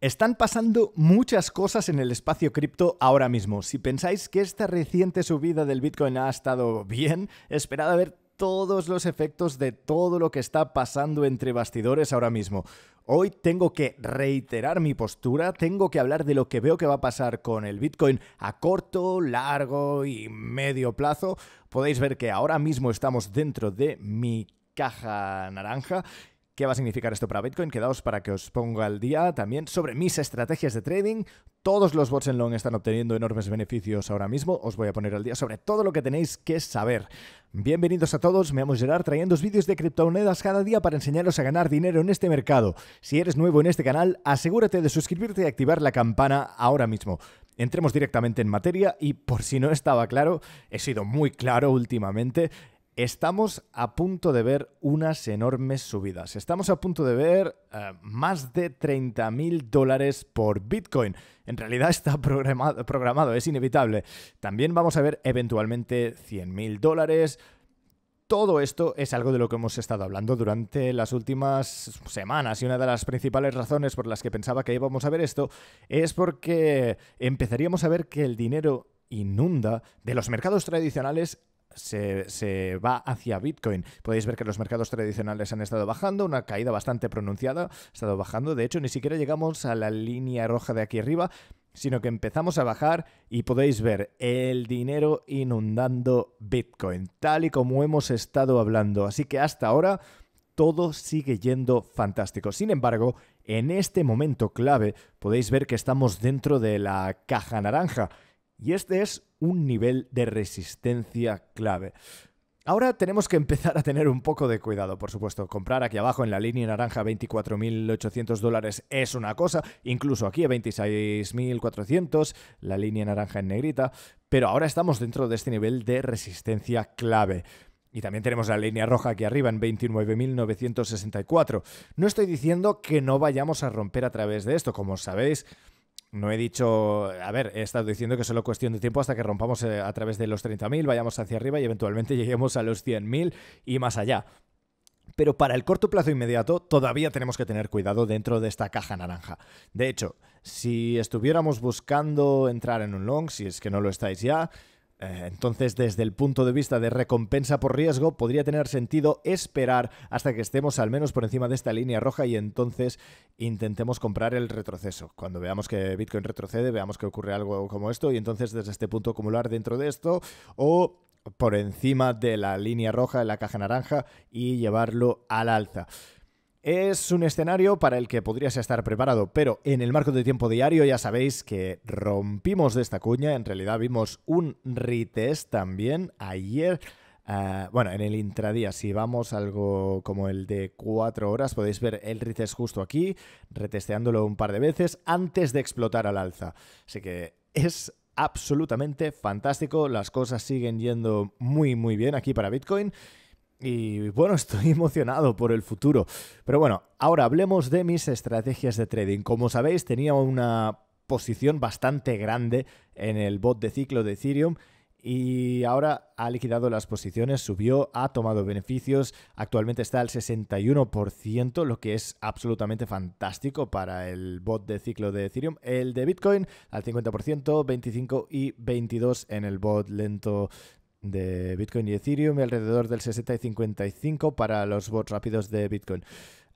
Están pasando muchas cosas en el espacio cripto ahora mismo. Si pensáis que esta reciente subida del Bitcoin ha estado bien, esperad a ver todos los efectos de todo lo que está pasando entre bastidores ahora mismo. Hoy tengo que reiterar mi postura, tengo que hablar de lo que veo que va a pasar con el Bitcoin a corto, largo y medio plazo. Podéis ver que ahora mismo estamos dentro de mi caja naranja ¿Qué va a significar esto para Bitcoin? Quedaos para que os ponga al día también sobre mis estrategias de trading. Todos los bots en long están obteniendo enormes beneficios ahora mismo. Os voy a poner al día sobre todo lo que tenéis que saber. Bienvenidos a todos, me llamo Gerard trayendo vídeos de criptomonedas cada día para enseñaros a ganar dinero en este mercado. Si eres nuevo en este canal, asegúrate de suscribirte y activar la campana ahora mismo. Entremos directamente en materia y por si no estaba claro, he sido muy claro últimamente. Estamos a punto de ver unas enormes subidas. Estamos a punto de ver eh, más de 30.000 mil dólares por Bitcoin. En realidad está programado, programado, es inevitable. También vamos a ver eventualmente 100.000 mil dólares. Todo esto es algo de lo que hemos estado hablando durante las últimas semanas y una de las principales razones por las que pensaba que íbamos a ver esto es porque empezaríamos a ver que el dinero inunda de los mercados tradicionales se, va hacia Bitcoin. Podéis ver que los mercados tradicionales han estado bajando, una caída bastante pronunciada, ha estado bajando. De hecho, ni siquiera llegamos a la línea roja de aquí arriba, sino que empezamos a bajar y podéis ver el dinero inundando Bitcoin, tal y como hemos estado hablando. Así que hasta ahora todo sigue yendo fantástico. Sin embargo, en este momento clave podéis ver que estamos dentro de la caja naranja. Y este es un nivel de resistencia clave. Ahora tenemos que empezar a tener un poco de cuidado, por supuesto. Comprar aquí abajo en la línea naranja 24.800 dólares es una cosa, incluso aquí a 26.400, la línea naranja en negrita, pero ahora estamos dentro de este nivel de resistencia clave. Y también tenemos la línea roja aquí arriba en 29.964. No estoy diciendo que no vayamos a romper a través de esto, como sabéis no he dicho, a ver, he estado diciendo que solo cuestión de tiempo hasta que rompamos eh, a través de los 30.000, vayamos hacia arriba y eventualmente lleguemos a los 100.000 y más allá. Pero para el corto plazo inmediato todavía tenemos que tener cuidado dentro de esta caja naranja. De hecho, si estuviéramos buscando entrar en un long, si es que no lo estáis ya, eh, entonces, desde el punto de vista de recompensa por riesgo, podría tener sentido esperar hasta que estemos al menos por encima de esta línea roja y entonces intentemos comprar el retroceso. Cuando veamos que Bitcoin retrocede, veamos que ocurre algo como esto y entonces desde este punto acumular dentro de esto o por encima de la línea roja en la caja naranja y llevarlo al alza. Es un escenario para el que podrías estar preparado, pero en el marco de tiempo diario ya sabéis que rompimos de esta cuña, en realidad vimos un retest también ayer. Ah, bueno, en el intradía, si vamos algo como el de cuatro horas, podéis ver el retest justo aquí, retesteándolo un par de veces antes de explotar al alza. Así que es absolutamente fantástico, las cosas siguen yendo muy muy bien aquí para Bitcoin y bueno, estoy emocionado por el futuro. Pero bueno, ahora hablemos de mis estrategias de trading. Como sabéis, tenía una posición bastante grande en el bot de ciclo de Ethereum y ahora ha liquidado las posiciones, subió, ha tomado beneficios, actualmente está al 61%, lo que es absolutamente fantástico para el bot de ciclo de Ethereum. El de Bitcoin al 50%, 25% y 22% en el bot lento de Bitcoin y Ethereum y alrededor del 60 y 55 para los bots rápidos de Bitcoin.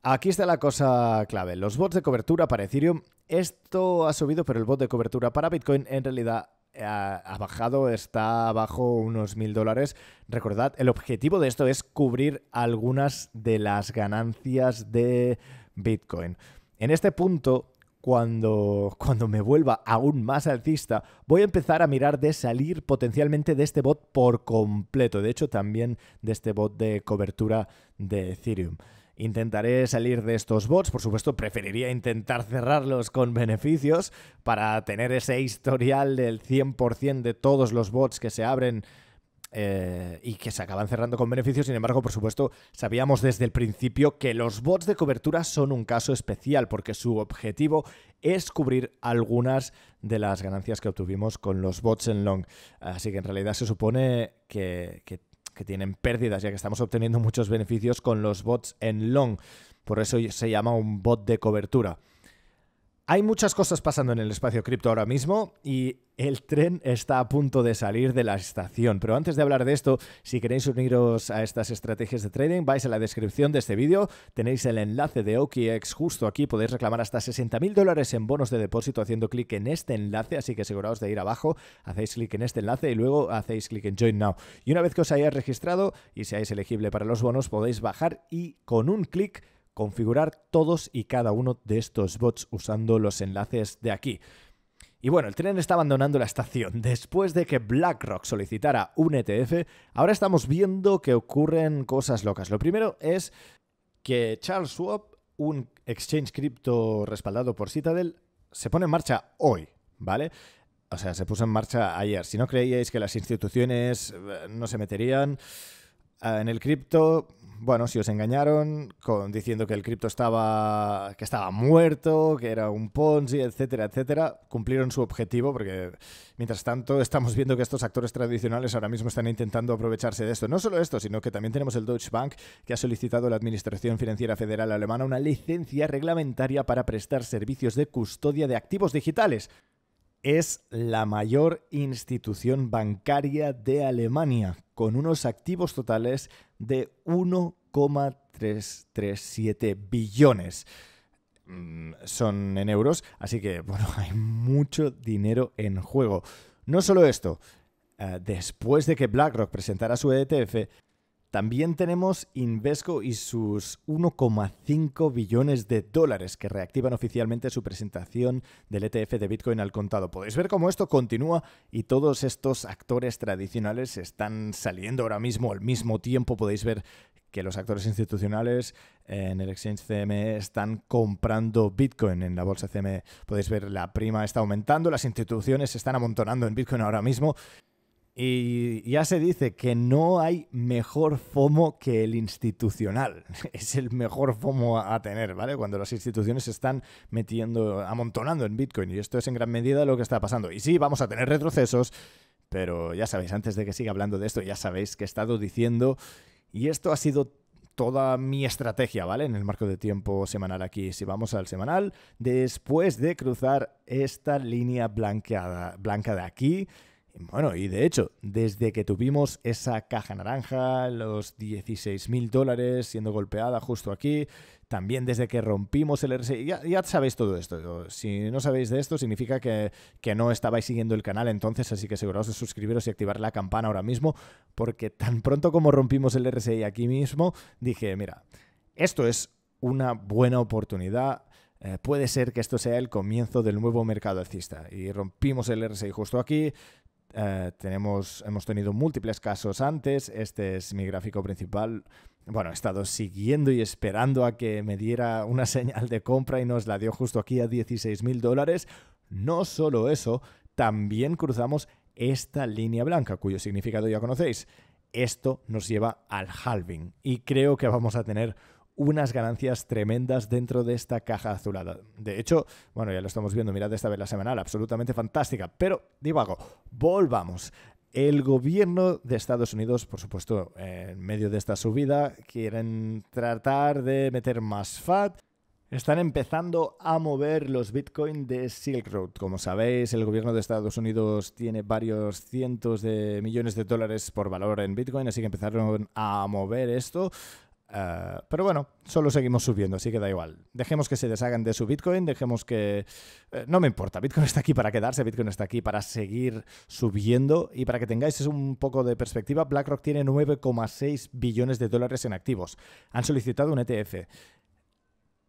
Aquí está la cosa clave. Los bots de cobertura para Ethereum, esto ha subido, pero el bot de cobertura para Bitcoin en realidad eh, ha, bajado, está bajo unos mil dólares. Recordad, el objetivo de esto es cubrir algunas de las ganancias de Bitcoin. En este punto, cuando, cuando me vuelva aún más alcista, voy a empezar a mirar de salir potencialmente de este bot por completo. De hecho, también de este bot de cobertura de Ethereum. Intentaré salir de estos bots, por supuesto preferiría intentar cerrarlos con beneficios para tener ese historial del 100% de todos los bots que se abren eh, y que se acaban cerrando con beneficios. Sin embargo, por supuesto, sabíamos desde el principio que los bots de cobertura son un caso especial porque su objetivo es cubrir algunas de las ganancias que obtuvimos con los bots en long. Así que en realidad se supone que tienen pérdidas ya que estamos obteniendo muchos beneficios con los bots en long. Por eso se llama un bot de cobertura. Hay muchas cosas pasando en el espacio cripto ahora mismo y el tren está a punto de salir de la estación. Pero antes de hablar de esto, si queréis uniros a estas estrategias de trading, vais a la descripción de este vídeo. Tenéis el enlace de OKX justo aquí. Podéis reclamar hasta 60.000 dólares en bonos de depósito haciendo clic en este enlace. Así que aseguraos de ir abajo, hacéis clic en este enlace y luego hacéis clic en Join Now. Y una vez que os hayáis registrado y seáis elegible para los bonos, podéis bajar y con un clic configurar todos y cada uno de estos bots usando los enlaces de aquí. Y bueno, el tren está abandonando la estación. Después de que BlackRock solicitara un ETF, ahora estamos viendo que ocurren cosas locas. Lo primero es que Charles Swap, un exchange cripto respaldado por Citadel, se pone en marcha hoy, ¿vale? O sea, se puso en marcha ayer. Si no creíais que las instituciones eh, no se meterían, Ah, en el cripto, bueno, si os engañaron con, diciendo que el cripto estaba, que estaba muerto, que era un Ponzi, etcétera, etcétera, cumplieron su objetivo porque, mientras tanto, estamos viendo que estos actores tradicionales ahora mismo están intentando aprovecharse de esto. No solo esto, sino que también tenemos el Deutsche Bank que ha solicitado a la Administración Financiera Federal Alemana una licencia reglamentaria para prestar servicios de custodia de activos digitales es la mayor institución bancaria de Alemania, con unos activos totales de 1,337 billones. Mm, son en euros, así que bueno, hay mucho dinero en juego. No solo esto, eh, después de que BlackRock presentara su ETF, también tenemos Invesco y sus 1,5 billones de dólares que reactivan oficialmente su presentación del ETF de Bitcoin al contado. Podéis ver cómo esto continúa y todos estos actores tradicionales están saliendo ahora mismo al mismo tiempo. Podéis ver que los actores institucionales en el exchange CME están comprando Bitcoin en la bolsa CME. Podéis ver la prima está aumentando, las instituciones se están amontonando en Bitcoin ahora mismo y ya se dice que no hay mejor FOMO que el institucional. Es el mejor FOMO a tener, ¿vale? Cuando las instituciones se están metiendo, amontonando en Bitcoin. Y esto es en gran medida lo que está pasando. Y sí, vamos a tener retrocesos, pero ya sabéis, antes de que siga hablando de esto, ya sabéis que he estado diciendo, y esto ha sido toda mi estrategia, ¿vale? En el marco de tiempo semanal aquí, si vamos al semanal, después de cruzar esta línea blanqueada, blanca de aquí, bueno, y de hecho, desde que tuvimos esa caja naranja, los 16 mil dólares siendo golpeada justo aquí, también desde que rompimos el RSI, ya, sabéis todo esto. Si no sabéis de esto, significa que, no estabais siguiendo el canal entonces, así que aseguraos de suscribiros y activar la campana ahora mismo, porque tan pronto como rompimos el RSI aquí mismo, dije, mira, esto es una buena oportunidad. Eh, puede ser que esto sea el comienzo del nuevo mercado alcista. Y rompimos el RSI justo aquí, eh, tenemos, hemos tenido múltiples casos antes. Este es mi gráfico principal. Bueno, he estado siguiendo y esperando a que me diera una señal de compra y nos la dio justo aquí a 16 mil dólares. No solo eso, también cruzamos esta línea blanca, cuyo significado ya conocéis. Esto nos lleva al halving y creo que vamos a tener unas ganancias tremendas dentro de esta caja azulada. De hecho, bueno, ya lo estamos viendo, mirad esta vez la semanal, absolutamente fantástica. Pero divago, volvamos. El gobierno de Estados Unidos, por supuesto, en medio de esta subida, quieren tratar de meter más FAT. Están empezando a mover los Bitcoin de Silk Road. Como sabéis, el gobierno de Estados Unidos tiene varios cientos de millones de dólares por valor en Bitcoin, así que empezaron a mover esto. Ah, pero bueno, solo seguimos subiendo, así que da igual. Dejemos que se deshagan de su Bitcoin, dejemos que... Eh, no me importa, Bitcoin está aquí para quedarse, Bitcoin está aquí para seguir subiendo y para que tengáis un poco de perspectiva, BlackRock tiene 9,6 billones de dólares en activos. Han solicitado un ETF.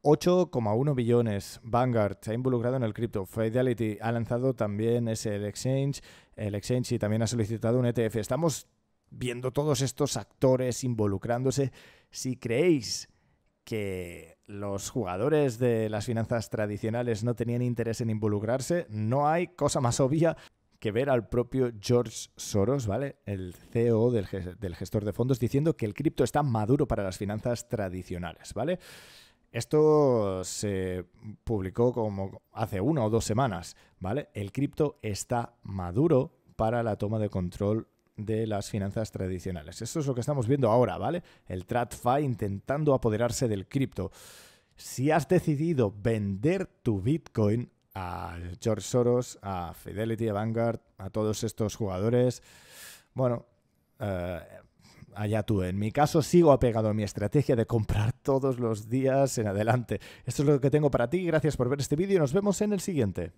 8,1 billones. Vanguard se ha involucrado en el cripto. Fidelity ha lanzado también ese exchange, el exchange y también ha solicitado un ETF. Estamos viendo todos estos actores involucrándose, si creéis que los jugadores de las finanzas tradicionales no tenían interés en involucrarse, no hay cosa más obvia que ver al propio George Soros, ¿vale? El CEO del, gestor de fondos, diciendo que el cripto está maduro para las finanzas tradicionales, ¿vale? Esto se publicó como hace una o dos semanas, ¿vale? El cripto está maduro para la toma de control de las finanzas tradicionales. Eso es lo que estamos viendo ahora, ¿vale? El TradFi intentando apoderarse del cripto. Si has decidido vender tu Bitcoin a George Soros, a Fidelity, a Vanguard, a todos estos jugadores, bueno, eh, allá tú. En mi caso sigo apegado a mi estrategia de comprar todos los días en adelante. Esto es lo que tengo para ti. Gracias por ver este vídeo y nos vemos en el siguiente.